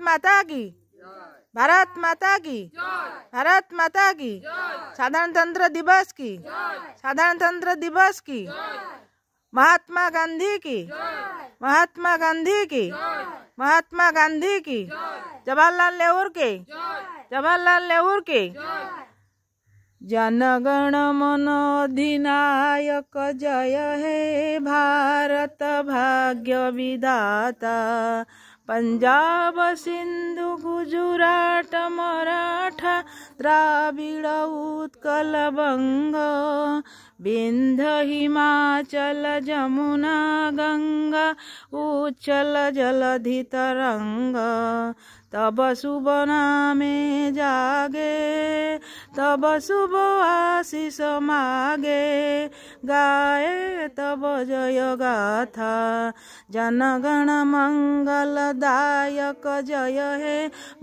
भारत माता की भारत माता की भारत माता की साधारणतंत्र दिवस की साधारणतंत्र दिवस की महात्मा गांधी की महात्मा गांधी की महात्मा गांधी की जवाहरलाल नेहरू के जवाहरलाल नेहरू के जनगण मन अधिनायक जय हे भारत भाग्य विधाता पंजाब सिंधु गुजरात मराठा द्राविड उत्कल बंग विंध हिमाचल जमुना गंगा उच्छल जलधि तरंग तब सुबना में जागे तब शुभ आशीष मागे गाए तब जय गाथा जनगण मंगल दायक जय हे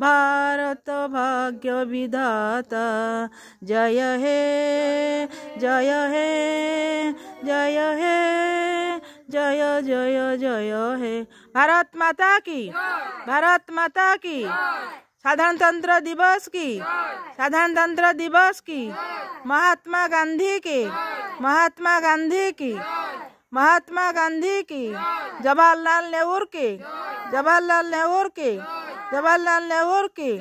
भारत भाग्य विधाता जय हे जय हे जय हे जय जय जय हे भारत माता की भारत माता की साधारणतंत्र दिवस की साधारणतंत्र दिवस की महात्मा गांधी की महात्मा गांधी की महात्मा गांधी की जवाहरलाल नेहरू की जवाहरलाल नेहरू की जवाहरलाल नेहरू की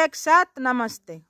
एक साथ नमस्ते